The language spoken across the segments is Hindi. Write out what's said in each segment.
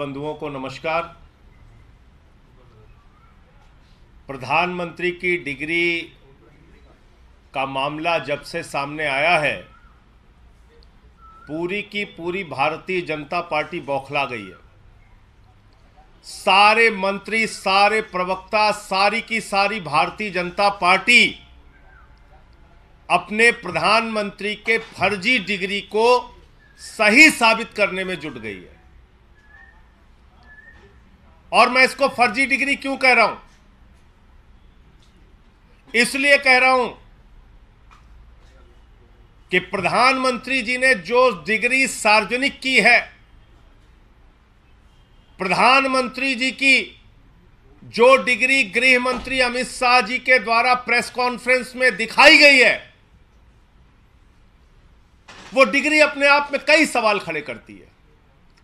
बंधुओं को नमस्कार प्रधानमंत्री की डिग्री का मामला जब से सामने आया है पूरी की पूरी भारतीय जनता पार्टी बौखला गई है सारे मंत्री सारे प्रवक्ता सारी की सारी भारतीय जनता पार्टी अपने प्रधानमंत्री के फर्जी डिग्री को सही साबित करने में जुट गई है और मैं इसको फर्जी डिग्री क्यों कह रहा हूं इसलिए कह रहा हूं कि प्रधानमंत्री जी ने जो डिग्री सार्वजनिक की है प्रधानमंत्री जी की जो डिग्री गृह मंत्री अमित शाह जी के द्वारा प्रेस कॉन्फ्रेंस में दिखाई गई है वो डिग्री अपने आप में कई सवाल खड़े करती है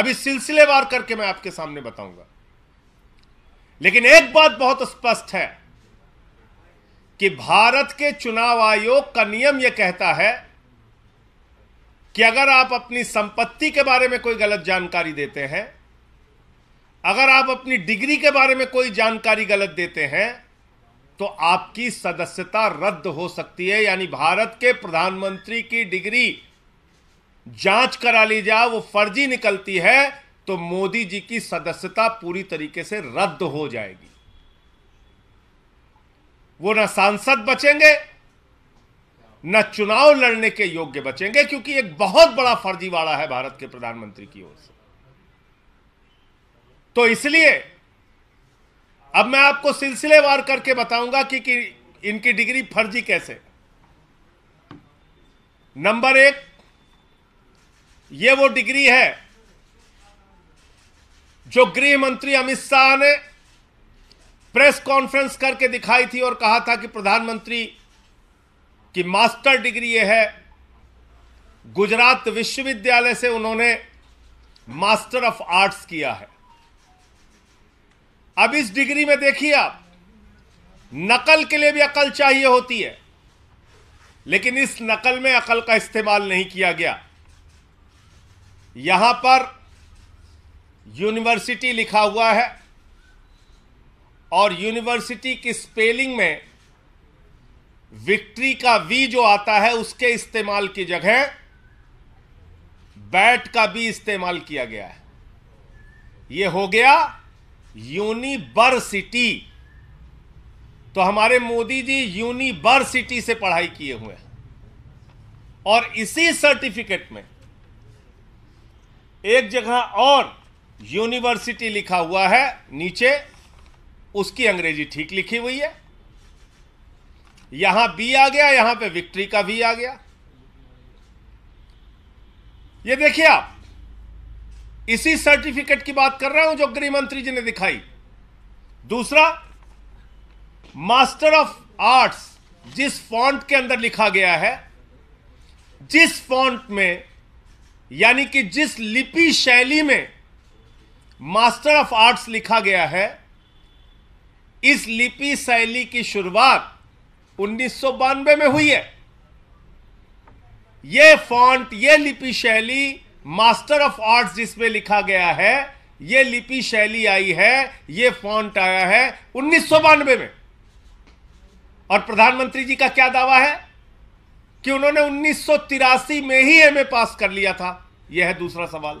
अभी सिलसिलेवार करके मैं आपके सामने बताऊंगा लेकिन एक बात बहुत स्पष्ट है कि भारत के चुनाव आयोग का नियम यह कहता है कि अगर आप अपनी संपत्ति के बारे में कोई गलत जानकारी देते हैं अगर आप अपनी डिग्री के बारे में कोई जानकारी गलत देते हैं तो आपकी सदस्यता रद्द हो सकती है यानी भारत के प्रधानमंत्री की डिग्री जांच करा ली जाए वो फर्जी निकलती है तो मोदी जी की सदस्यता पूरी तरीके से रद्द हो जाएगी वो ना सांसद बचेंगे न चुनाव लड़ने के योग्य बचेंगे क्योंकि एक बहुत बड़ा फर्जीवाड़ा है भारत के प्रधानमंत्री की ओर से तो इसलिए अब मैं आपको सिलसिलेवार करके बताऊंगा कि, कि इनकी डिग्री फर्जी कैसे नंबर एक ये वो डिग्री है जो गृह मंत्री अमित शाह ने प्रेस कॉन्फ्रेंस करके दिखाई थी और कहा था कि प्रधानमंत्री की मास्टर डिग्री ये है गुजरात विश्वविद्यालय से उन्होंने मास्टर ऑफ आर्ट्स किया है अब इस डिग्री में देखिए आप नकल के लिए भी अकल चाहिए होती है लेकिन इस नकल में अकल का इस्तेमाल नहीं किया गया यहां पर यूनिवर्सिटी लिखा हुआ है और यूनिवर्सिटी की स्पेलिंग में विक्ट्री का वी जो आता है उसके इस्तेमाल की जगह बैट का भी इस्तेमाल किया गया है यह हो गया यूनिवर्सिटी तो हमारे मोदी जी यूनिवर्सिटी से पढ़ाई किए हुए हैं और इसी सर्टिफिकेट में एक जगह और यूनिवर्सिटी लिखा हुआ है नीचे उसकी अंग्रेजी ठीक लिखी हुई है यहां बी आ गया यहां पे विक्ट्री का भी आ गया ये देखिए आप इसी सर्टिफिकेट की बात कर रहा हूं जो गृह मंत्री जी ने दिखाई दूसरा मास्टर ऑफ आर्ट्स जिस फॉन्ट के अंदर लिखा गया है जिस फॉन्ट में यानी कि जिस लिपि शैली में मास्टर ऑफ आर्ट्स लिखा गया है इस लिपि शैली की शुरुआत उन्नीस में हुई है यह फॉन्ट यह लिपि शैली मास्टर ऑफ आर्ट्स जिसमें लिखा गया है यह लिपि शैली आई है यह फॉन्ट आया है उन्नीस में और प्रधानमंत्री जी का क्या दावा है कि उन्होंने उन्नीस में ही एमए पास कर लिया था यह है दूसरा सवाल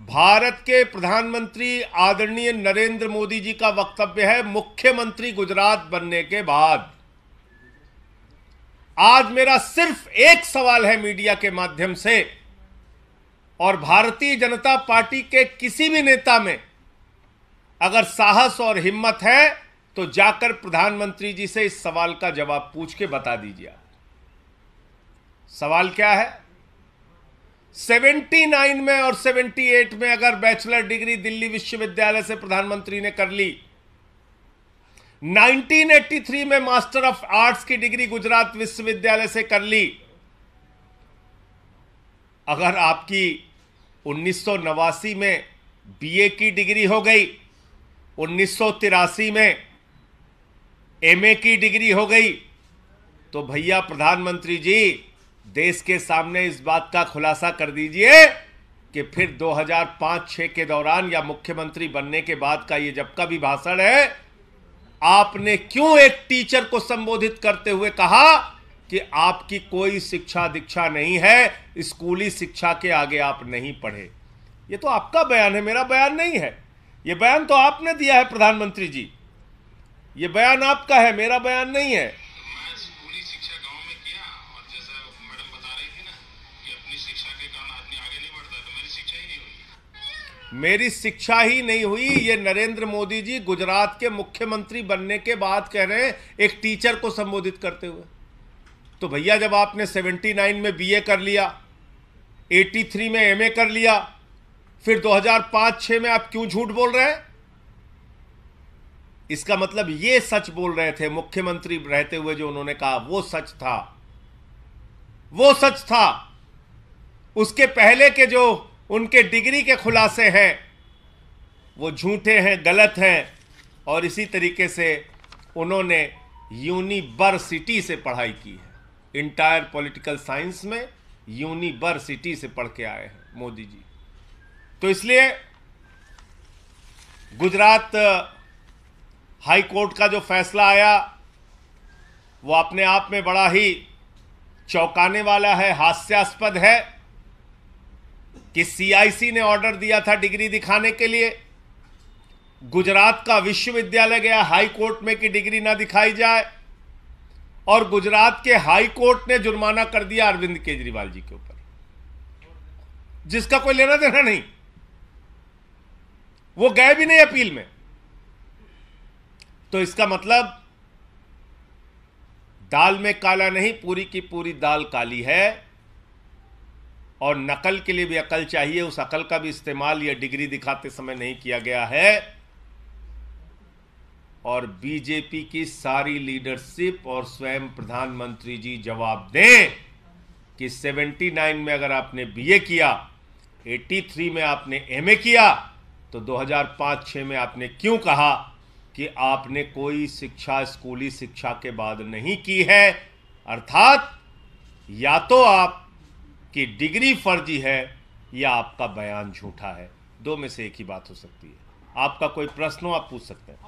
भारत के प्रधानमंत्री आदरणीय नरेंद्र मोदी जी का वक्तव्य है मुख्यमंत्री गुजरात बनने के बाद आज मेरा सिर्फ एक सवाल है मीडिया के माध्यम से और भारतीय जनता पार्टी के किसी भी नेता में अगर साहस और हिम्मत है तो जाकर प्रधानमंत्री जी से इस सवाल का जवाब पूछ के बता दीजिए सवाल क्या है 79 में और 78 में अगर बैचलर डिग्री दिल्ली विश्वविद्यालय से प्रधानमंत्री ने कर ली 1983 में मास्टर ऑफ आर्ट्स की डिग्री गुजरात विश्वविद्यालय से कर ली अगर आपकी उन्नीस में बीए की डिग्री हो गई उन्नीस में एमए की डिग्री हो गई तो भैया प्रधानमंत्री जी देश के सामने इस बात का खुलासा कर दीजिए कि फिर 2005-6 के दौरान या मुख्यमंत्री बनने के बाद का ये जब का भी भाषण है आपने क्यों एक टीचर को संबोधित करते हुए कहा कि आपकी कोई शिक्षा दीक्षा नहीं है स्कूली शिक्षा के आगे आप नहीं पढ़े ये तो आपका बयान है मेरा बयान नहीं है ये बयान तो आपने दिया है प्रधानमंत्री जी ये बयान आपका है मेरा बयान नहीं है मेरी शिक्षा ही नहीं हुई ये नरेंद्र मोदी जी गुजरात के मुख्यमंत्री बनने के बाद कह रहे हैं एक टीचर को संबोधित करते हुए तो भैया जब आपने 79 में बीए कर लिया 83 में एमए कर लिया फिर 2005-6 में आप क्यों झूठ बोल रहे हैं इसका मतलब ये सच बोल रहे थे मुख्यमंत्री रहते हुए जो उन्होंने कहा वो सच था वो सच था उसके पहले के जो उनके डिग्री के खुलासे हैं वो झूठे हैं गलत हैं और इसी तरीके से उन्होंने यूनिवर्सिटी से पढ़ाई की है इंटायर पॉलिटिकल साइंस में यूनिवर्सिटी से पढ़ के आए हैं मोदी जी तो इसलिए गुजरात हाई कोर्ट का जो फैसला आया वो अपने आप में बड़ा ही चौंकाने वाला है हास्यास्पद है कि सीआईसी ने ऑर्डर दिया था डिग्री दिखाने के लिए गुजरात का विश्वविद्यालय गया हाई कोर्ट में कि डिग्री ना दिखाई जाए और गुजरात के हाई कोर्ट ने जुर्माना कर दिया अरविंद केजरीवाल जी के ऊपर जिसका कोई लेना देना नहीं वो गए भी नहीं अपील में तो इसका मतलब दाल में काला नहीं पूरी की पूरी दाल काली है और नकल के लिए भी अकल चाहिए उस अकल का भी इस्तेमाल या डिग्री दिखाते समय नहीं किया गया है और बीजेपी की सारी लीडरशिप और स्वयं प्रधानमंत्री जी जवाब दें कि 79 में अगर आपने बीए किया 83 में आपने एमए किया तो 2005-6 में आपने क्यों कहा कि आपने कोई शिक्षा स्कूली शिक्षा के बाद नहीं की है अर्थात या तो आप कि डिग्री फर्जी है या आपका बयान झूठा है दो में से एक ही बात हो सकती है आपका कोई प्रश्न हो आप पूछ सकते हैं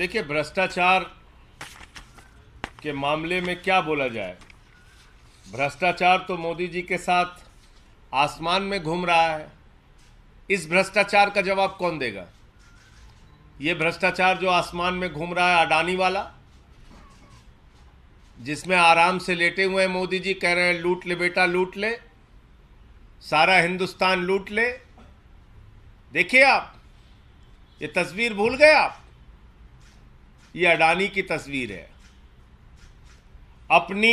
देखिए भ्रष्टाचार के मामले में क्या बोला जाए भ्रष्टाचार तो मोदी जी के साथ आसमान में घूम रहा है इस भ्रष्टाचार का जवाब कौन देगा ये भ्रष्टाचार जो आसमान में घूम रहा है अडानी वाला जिसमें आराम से लेटे हुए हैं मोदी जी कह रहे हैं लूट ले बेटा लूट ले सारा हिंदुस्तान लूट ले देखिए आप ये तस्वीर भूल गए आप ये अडानी की तस्वीर है अपनी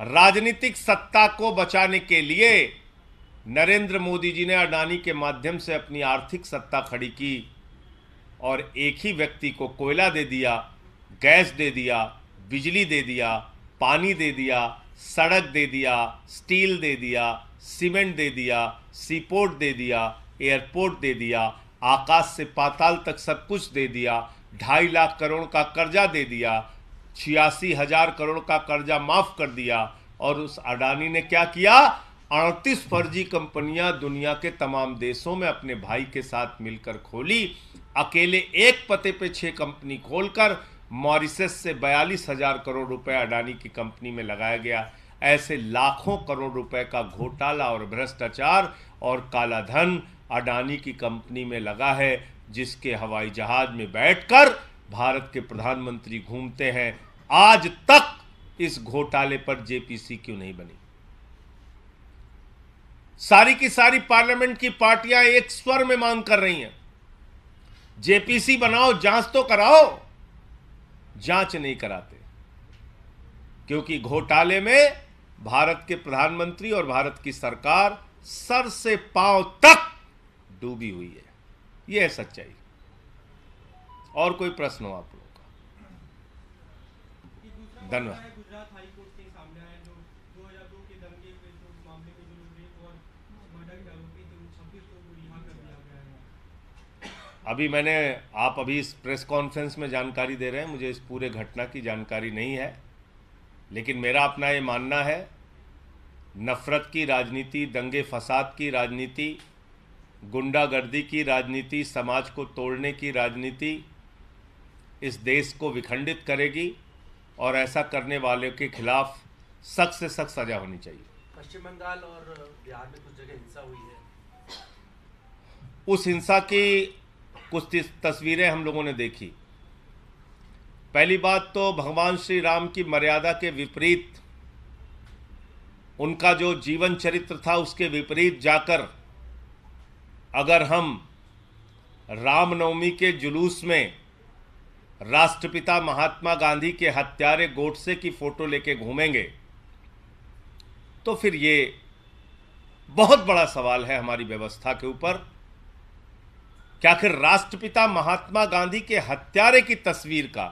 राजनीतिक सत्ता को बचाने के लिए नरेंद्र मोदी जी ने अडानी के माध्यम से अपनी आर्थिक सत्ता खड़ी की और एक ही व्यक्ति को कोयला दे दिया गैस दे दिया बिजली दे दिया पानी दे दिया सड़क दे दिया स्टील दे दिया सीमेंट दे दिया सीपोर्ट दे दिया एयरपोर्ट दे दिया आकाश से पाताल तक सब कुछ दे दिया ढाई लाख करोड़ का कर्जा दे दिया छियासी हजार करोड़ का कर्जा माफ़ कर दिया और उस अडानी ने क्या किया अड़तीस फर्जी कंपनियां दुनिया के तमाम देशों में अपने भाई के साथ मिलकर खोली अकेले एक पते पे छह कंपनी खोलकर मॉरिसस से बयालीस हजार करोड़ रुपए अडानी की कंपनी में लगाया गया ऐसे लाखों करोड़ रुपए का घोटाला और भ्रष्टाचार और काला धन अडानी की कंपनी में लगा है जिसके हवाई जहाज में बैठकर भारत के प्रधानमंत्री घूमते हैं आज तक इस घोटाले पर जेपीसी क्यों नहीं बनी सारी की सारी पार्लियामेंट की पार्टियां एक स्वर में मांग कर रही हैं जेपीसी बनाओ जांच तो कराओ जांच नहीं कराते क्योंकि घोटाले में भारत के प्रधानमंत्री और भारत की सरकार सर से पांव तक डूबी हुई है यह है सच्चाई और कोई प्रश्न हो आप लोगों का धन्यवाद अभी मैंने आप अभी इस प्रेस कॉन्फ्रेंस में जानकारी दे रहे हैं मुझे इस पूरे घटना की जानकारी नहीं है लेकिन मेरा अपना ये मानना है नफ़रत की राजनीति दंगे फसाद की राजनीति गुंडागर्दी की राजनीति समाज को तोड़ने की राजनीति इस देश को विखंडित करेगी और ऐसा करने वालों के खिलाफ सख्त से सख्त सजा होनी चाहिए पश्चिम बंगाल और बिहार में कुछ जगह हिंसा हुई है उस हिंसा की कुछ तस्वीरें हम लोगों ने देखी पहली बात तो भगवान श्री राम की मर्यादा के विपरीत उनका जो जीवन चरित्र था उसके विपरीत जाकर अगर हम रामनवमी के जुलूस में राष्ट्रपिता महात्मा गांधी के हत्यारे गोडसे की फ़ोटो लेके घूमेंगे तो फिर ये बहुत बड़ा सवाल है हमारी व्यवस्था के ऊपर कि आखिर राष्ट्रपिता महात्मा गांधी के हत्यारे की तस्वीर का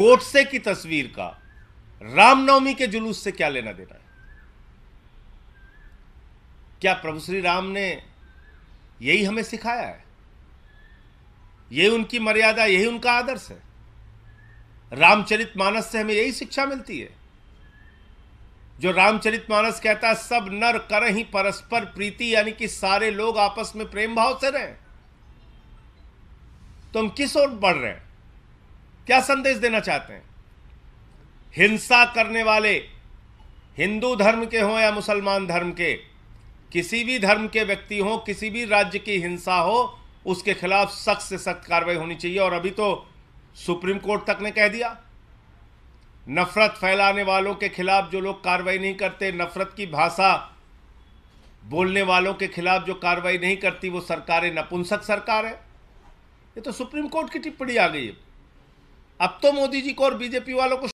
गोडसे की तस्वीर का रामनवमी के जुलूस से क्या लेना देना है क्या प्रभु श्री राम ने यही हमें सिखाया है यही उनकी मर्यादा यही उनका आदर्श है रामचरित मानस से हमें यही शिक्षा मिलती है जो रामचरित मानस कहता है सब नर कर ही परस्पर प्रीति यानी कि सारे लोग आपस में प्रेम भाव से रहें तो हम किस ओर बढ़ रहे हैं क्या संदेश देना चाहते हैं हिंसा करने वाले हिंदू धर्म के हों या मुसलमान धर्म के किसी भी धर्म के व्यक्ति हों किसी भी राज्य की हिंसा हो उसके खिलाफ सख्त से सख्त कार्रवाई होनी चाहिए और अभी तो सुप्रीम कोर्ट तक ने कह दिया नफ़रत फैलाने वालों के खिलाफ जो लोग कार्रवाई नहीं करते नफ़रत की भाषा बोलने वालों के खिलाफ जो कार्रवाई नहीं करती वो सरकारें नपुंसक सरकार है ये तो सुप्रीम कोर्ट की टिप्पणी आ गई है अब तो मोदी जी को और बीजेपी वालों को